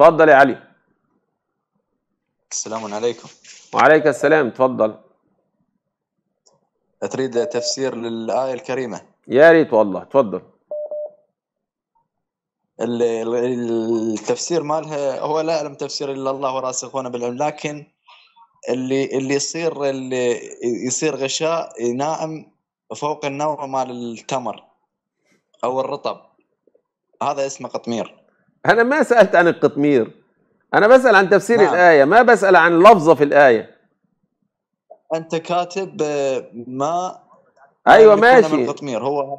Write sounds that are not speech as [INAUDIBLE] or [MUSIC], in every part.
اتفضل يا علي السلام عليكم وعليك السلام تفضل تريد تفسير للآية الكريمة يا ريت والله تفضل التفسير مالها هو لا أعلم تفسير الا الله وراسخون بالعلم لكن اللي اللي يصير اللي يصير غشاء ناعم فوق النوع مال التمر او الرطب هذا اسمه قطمير انا ما سالت عن القطمير انا بسال عن تفسير نعم. الايه ما بسال عن لفظه في الايه انت كاتب آه، ما ايوه ماشي القطمير هو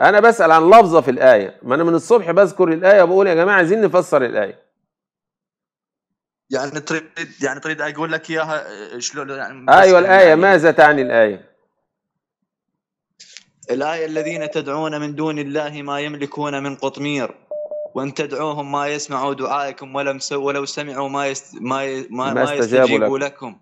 انا بسال عن لفظه في الايه ما انا من الصبح بذكر الايه وبقول يا جماعه عايزين نفسر الايه يعني تريد يعني تريد اقول لك اياها آه، شلون يعني ايوه الايه يعني ماذا تعني الايه الايه الذين تدعون من دون الله ما يملكون من قطمير وان تدعوهم ما يسمعوا دعائكم ولم ولو سمعوا ما يست ما ي... ما, ما يستجيبوا لك. لكم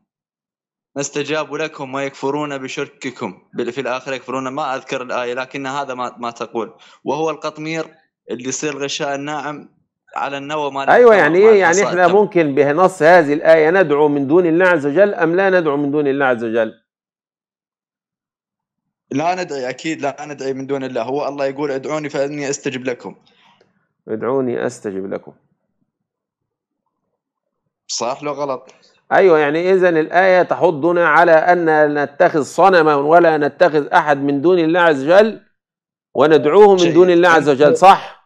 ما استجابوا لكم ويكفرون بشرككم في الاخره يكفرون ما اذكر الايه لكن هذا ما ما تقول وهو القطمير اللي يصير الغشاء الناعم على النوى ما ايوه يعني ايه يعني احنا التم. ممكن بنص هذه الايه ندعو من دون الله عز وجل ام لا ندعو من دون الله عز وجل؟ لا ندعي اكيد لا ندعي من دون الله هو الله يقول ادعوني فاني استجب لكم ادعوني استجب لكم صح لو غلط ايوه يعني اذا الايه تحضنا على ان نتخذ صنما ولا نتخذ احد من دون الله عز وجل وندعوه من دون الله عز وجل صح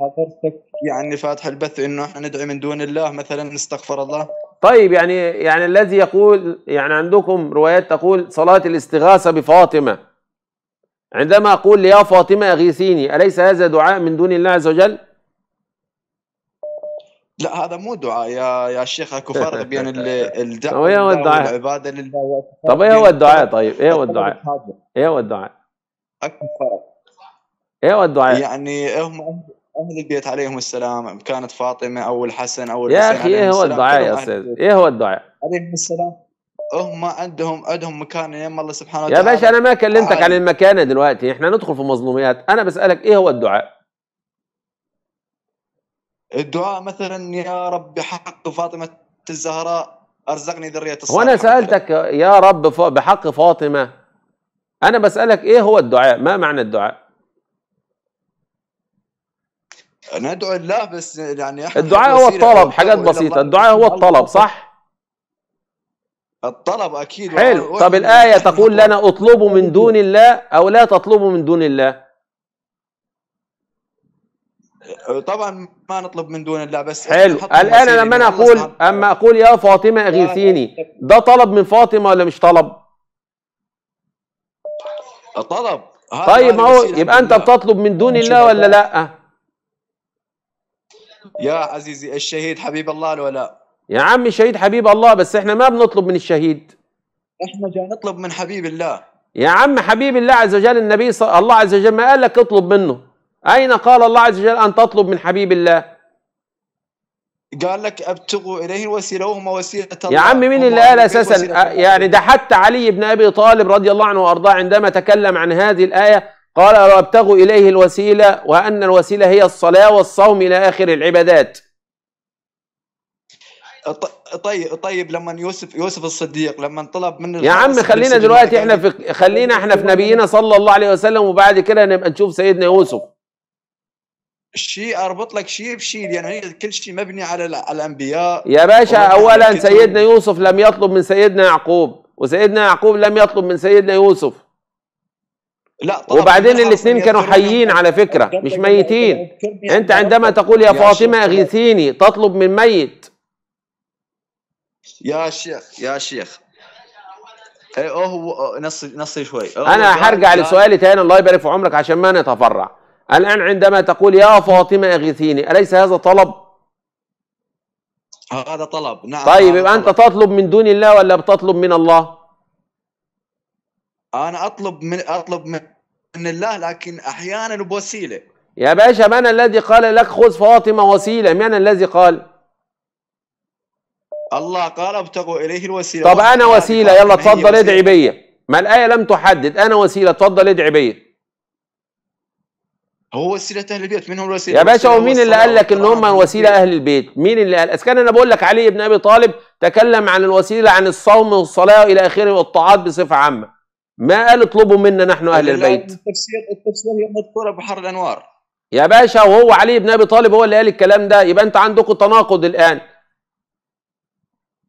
حضرتك يعني فاتح البث انه احنا ندعو من دون الله مثلا نستغفر الله طيب يعني يعني الذي يقول يعني عندكم روايات تقول صلاه الاستغاثه بفاطمه عندما اقول يا فاطمه اغيثيني اليس هذا دعاء من دون الله عز وجل؟ لا هذا مو دعاء يا يا شيخ اكو فرق [LAUGHS] بين الدعاء طيب ايه هو الدعاء العباده لله طيب ايه هو الدعاء طيب ايه هو الدعاء ايه هو الدعاء اكو فرق ايه هو الدعاء يعني هم اهل البيت عليهم السلام كانت فاطمه او الحسن او يا اخي ايه هو الدعاء يا استاذ ايه هو الدعاء عليهم السلام هم عندهم عندهم مكان يم الله سبحانه وتعالى يا باشا انا ما كلمتك آه. عن المكانه دلوقتي احنا ندخل في مظلوميات انا بسالك ايه هو الدعاء الدعاء مثلا يا رب حق فاطمه الزهراء ارزقني ذريه الصالحين وانا سالتك يا رب بحق فاطمه انا بسالك ايه هو الدعاء ما معنى الدعاء ندعو الله بس يعني الدعاء هو الطلب حاجات بسيطه الدعاء هو الطلب صح الطلب اكيد حلو طب الايه تقول لنا اطلبوا من دون الله او لا تطلبوا من دون الله طبعا ما نطلب من دون الله بس حلو الان لما انا اقول اما اقول يا فاطمه اغيثيني ده طلب من فاطمه ولا مش طلب؟ طلب طيب ما هو يبقى انت بتطلب من دون الله ولا لا؟ يا عزيزي الشهيد حبيب الله الولاء يا عمي الشهيد حبيب الله بس احنا ما بنطلب من الشهيد احنا جاي نطلب من حبيب الله يا عم حبيب الله عز وجل النبي صلى الله عز وجل ما قال لك اطلب منه أين قال الله عز وجل أن تطلب من حبيب الله قال لك ابتغوا اليه الوسيله وهما وسيله الله يا عم مين اللي قال اساسا يعني ده حتى علي بن ابي طالب رضي الله عنه وارضاه عندما تكلم عن هذه الايه قال ابتغوا اليه الوسيله وان الوسيله هي الصلاه والصوم الى اخر العبادات طيب طيب لما يوسف يوسف الصديق لما طلب من يا عم خلينا دلوقتي احنا في خلينا احنا في نبينا صلى الله عليه وسلم وبعد كده نبقى نشوف سيدنا يوسف شيء اربط لك شيء بشيء لان يعني كل شيء مبني على الانبياء يا باشا اولا سيدنا يوسف لم يطلب من سيدنا يعقوب وسيدنا يعقوب لم يطلب من سيدنا يوسف لا طبعا وبعدين الاثنين كانوا حيين على فكره مش ميتين انت عندما تقول يا فاطمه اغيثيني تطلب من ميت يا شيخ يا شيخ هو إيه، نصي نصي شوي انا هرجع لسؤالي تاني الله يبارك في عمرك عشان ما نتفرع الآن عندما تقول يا فاطمة أغثيني أليس هذا طلب؟ آه، هذا طلب نعم طيب يبقى أنت تطلب من دون الله ولا بتطلب من الله؟ أنا أطلب من أطلب من الله لكن أحيانا بوسيلة يا باشا من الذي قال لك خذ فاطمة وسيلة؟ من الذي قال؟ الله قال ابتغوا إليه الوسيلة طب أنا وسيلة يلا تفضل ادعي بيا ما الآية لم تحدد أنا وسيلة تفضل ادعي بيا هو وسيله اهل البيت مين هو الوسيله يا باشا ومين اللي قال لك ان هم وسيله اهل البيت مين اللي قال اذا كان انا بقول لك علي بن ابي طالب تكلم عن الوسيله عن الصوم والصلاه والى اخره والطاعات بصفه عامه ما قال اطلبوا منا نحن اهل البيت التفسير التفسير هي مذكوره بحر الانوار يا باشا وهو علي بن ابي طالب هو اللي قال الكلام ده يبقى انت عندكم تناقض الان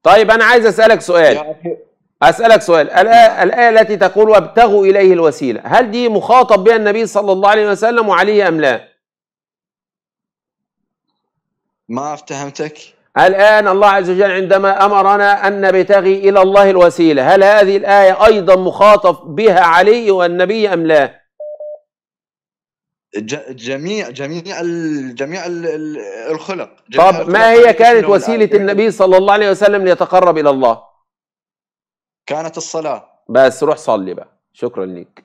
طيب انا عايز اسالك سؤال أسألك سؤال الآية التي تقول وابتغوا إليه الوسيلة هل دي مخاطب بها النبي صلى الله عليه وسلم وعليه أم لا ما افتهمتك الآن الله عز وجل عندما أمرنا أن نبتغي إلى الله الوسيلة هل هذه الآية أيضا مخاطب بها علي والنبي أم لا جميع جميع جميع الخلق جميع طب ما هي كانت وسيلة النبي صلى الله عليه وسلم ليتقرب إلى الله كانت الصلاه بس روح صلي بقى شكرا ليك